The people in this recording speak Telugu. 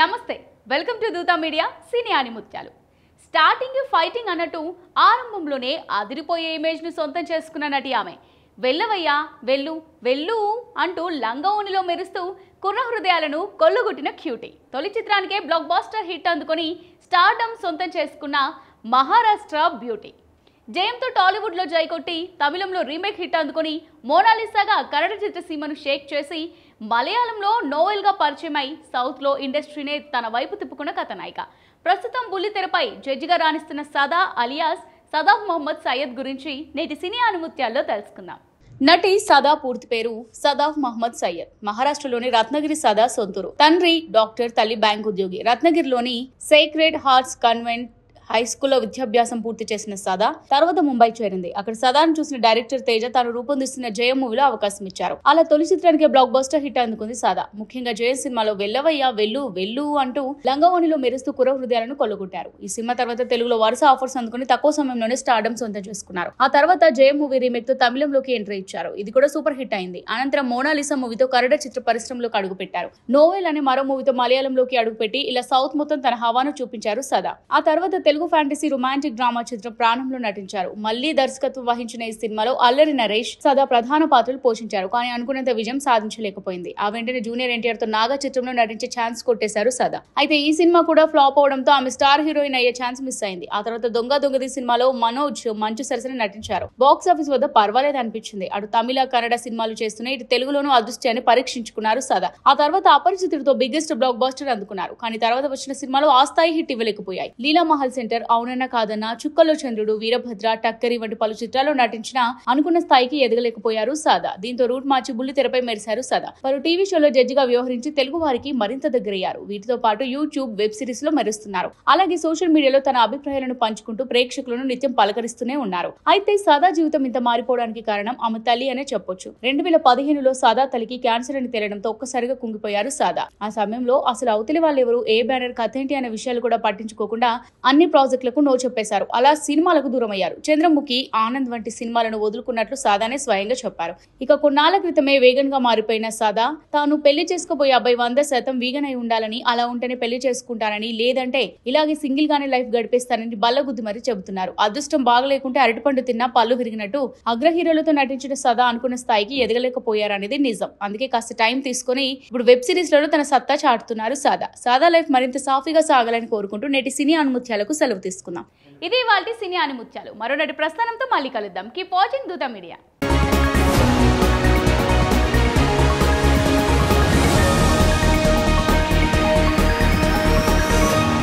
నమస్తే వెల్కమ్ టు దూతా మీడియా సినియాని ముత్యాలు స్టార్టింగ్ ఫైటింగ్ అన్నట్టు ఆరంభంలోనే అదిరిపోయే ఇమేజ్ను సొంతం చేసుకున్న నటి ఆమె వెళ్ళవయ్యా వెళ్ళు వెళ్ళు అంటూ లంగవోనిలో మెరుస్తూ కుర్ర హృదయాలను కొల్లుగొట్టిన క్యూటీ తొలి చిత్రానికే బ్లాక్ బాస్టర్ హిట్ అందుకొని స్టార్డమ్ సొంతం చేసుకున్న మహారాష్ట్ర బ్యూటీ జయంతో టాలీవుడ్లో జైకొట్టి తమిళంలో రీమేక్ హిట్ అందుకొని మోనాలిసాగా కన్నడ చిత్రసీమను షేక్ చేసి మలయాళంలో నోవెల్గా పరిచయం అయి సౌత్లో ఇండస్ట్రీనే తన వైపు తిప్పుకున్న కథనాయిక ప్రస్తుతం బుల్లితెరపై జడ్జిగా రాణిస్తున్న సదా అలియాస్ సదాఫ్ మొహమ్మద్ సయ్యద్ గురించి నేటి సినీ అనుమత్యాల్లో తెలుసుకుందాం నటి సదా పూర్తి పేరు సదాఫ్ మహమ్మద్ సయ్యద్ మహారాష్ట్రలోని రత్నగిరి సదా సొంతూరు తండ్రి డాక్టర్ తల్లి బ్యాంక్ ఉద్యోగి రత్నగిరిలోని సేక్రెడ్ హార్ట్స్ కన్వెంట్ హై స్కూల్లో విద్యాభ్యాసం పూర్తి చేసిన సదా తర్వాత ముంబై చేరింది అక్కడ సదాను చూసిన డైరెక్టర్ తేజ తాను రూపొందిస్తున్న జయం మూవీలో అవకాశం ఇచ్చారు అలా తొలి చిత్రానికి బ్లాక్ బస్టర్ హిట్ అందుకుంది సదా ముఖ్యంగా జయం సినిమాలో వెళ్ళవయ్యా వెళ్ళు వెళ్ళు అంటూ లంగవాణిలో మెరుస్తూ కుర హృదయాలను కొల్లగొట్టారు ఈ సినిమా తర్వాత తెలుగులో వరుస ఆఫర్స్ అందుకుని తక్కువ సమయంలోనే స్టార్డమ్ సొంతం చేసుకున్నారు ఆ తర్వాత జయం మూవీ రీమేక్ తో తమిళంలోకి ఎంట్రీ ఇచ్చారు ఇది కూడా సూపర్ హిట్ అయింది అనంతరం మోనాలిసా మూవీతో కరడ చిత్ర పరిశ్రమలోకి అడుగుపెట్టారు నోవెల్ అనే మరో మూవీతో మలయాళంలోకి అడుగుపెట్టి ఇలా సౌత్ మొత్తం తన హవాను చూపించారు సదా ఆ తర్వాత తెలుగు ఫ్యాంటసీ రొమాంటిక్ డ్రామా చిత్రం ప్రాణంలో నటించారు మళ్లీ దర్శకత్వం వహించిన ఈ సినిమాలో అల్లరి నరేష్ సదా ప్రధాన పాత్రలు పోషించారు కానీ అనుకున్నంత విజయం సాధించలేకపోయింది ఆ వెంటనే జూనియర్ ఎన్టీఆర్ తో నాగ చిత్రంలో నటించే ఛాన్స్ కొట్టేశారు సదా అయితే ఈ సినిమా కూడా ఫ్లాప్ అవడంతో ఆమె స్టార్ హీరోయిన్ అయ్యే ఛాన్స్ మిస్ అయింది ఆ తర్వాత దొంగ దొంగది సినిమాలో మనోజ్ మంచు సరసన నటించారు బాక్స్ ఆఫీస్ వద్ద పర్వాలేదు అనిపించింది అటు తమిళ కన్నడ సినిమాలు చేస్తున్నాయి ఇటు తెలుగులోనూ అదృష్ట్యాన్ని పరీక్షించుకున్నారు సదా ఆ తర్వాత అపరిచితుడితో బిగ్గెస్ట్ బ్లాక్ బాస్టర్ అందుకున్నారు కానీ తర్వాత వచ్చిన సినిమాలు ఆ స్థాయి హిట్ ఇవ్వలేకపోయాయి లీలా మహల్ సెంటర్ అవునన్న కాదన్న చుక్కలో చంద్రుడు వీరభద్ర టక్కరి వంటి పలు చిత్రాల్లో నటించిన అనుకున్న స్థాయికి ఎదగలేకపోయారు సాదా దీంతో రూట్ మార్చి బుల్లి తెరపై మెరిశారు సాదా పలు టీవీ షోలో జడ్జిగా వ్యవహరించి తెలుగు వారికి మరింత దగ్గరయ్యారు వీటితో పాటు యూట్యూబ్ వెబ్ సిరీస్ లో మెరుస్తున్నారు అలాగే సోషల్ మీడియాలో తన అభిప్రాయాలను పంచుకుంటూ ప్రేక్షకులను నిత్యం పలకరిస్తూనే ఉన్నారు అయితే సాదా జీవితం ఇంత మారిపోవడానికి కారణం ఆమె తల్లి అనే చెప్పొచ్చు రెండు వేల పదిహేనులో సాదా తల్లికి క్యాన్సర్ అని తేలడంతో ఒక్కసారిగా కుంగిపోయారు సాదా ఆ సమయంలో అసలు అవతలి వాళ్ళెవరు ఏ బ్యానర్ కథ ఏంటి అనే విషయాలు కూడా పట్టించుకోకుండా అన్ని ప్రాజెక్టులకు నో చెప్పేశారు అలా సినిమాలకు దూరం అయ్యారు చంద్రముఖి ఆనంద్ వంటి సినిమాలను వదులుకున్నట్లు సాదానే స్వయంగా చెప్పారు ఇక కొన్నాళ్ల క్రితమే వేగన్ గా మారిపోయిన సాదా తాను పెళ్లి చేసుకోబోయే అబ్బాయి వంద శాతం వీగన్ అయి ఉండాలని అలా ఉంటేనే పెళ్లి చేసుకుంటానని లేదంటే ఇలాగే సింగిల్ గానే లైఫ్ గడిపేస్తానని బల్లగుద్ది మరీ చెబుతున్నారు అదృష్టం బాగలేకుంటే అరటిపండు తిన్నా పళ్ళు విరిగినట్టు అగ్ర హీరోలతో నటించిన సదా అనుకున్న స్థాయికి ఎదగలేకపోయారనేది నిజం అందుకే కాస్త టైం తీసుకుని ఇప్పుడు వెబ్ సిరీస్ లలో తన సత్తా చాటుతున్నారు సాదా సాదా లైఫ్ మరింత సాఫీగా సాగాలని కోరుకుంటూ నేటి సినీ అనుమత్యాలకు సెలవు తీసుకుందాం ఇది వాళ్ళ సినీ అని ముత్యాలు మరో నటి ప్రస్థానంతో మళ్ళీ కలుద్దాం కీప్ వాచింగ్ దూత మీడియా